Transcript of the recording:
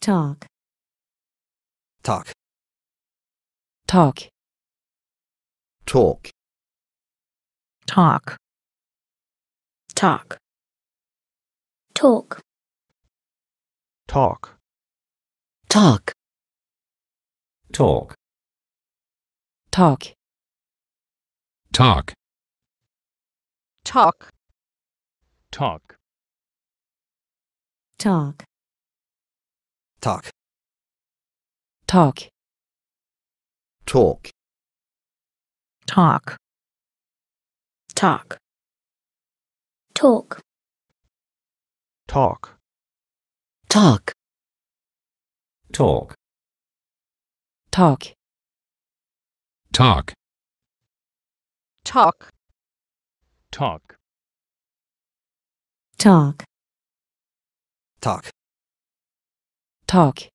Talk. Talk. Talk. Talk. Talk. Talk. Talk. Talk. Talk. Talk. Talk. Talk. Talk. Talk. Talk. Talk. Talk. Talk. Talk. Talk. Talk. Talk. Talk. Talk. Talk. Talk. Talk. Talk. Talk. Talk. Talk.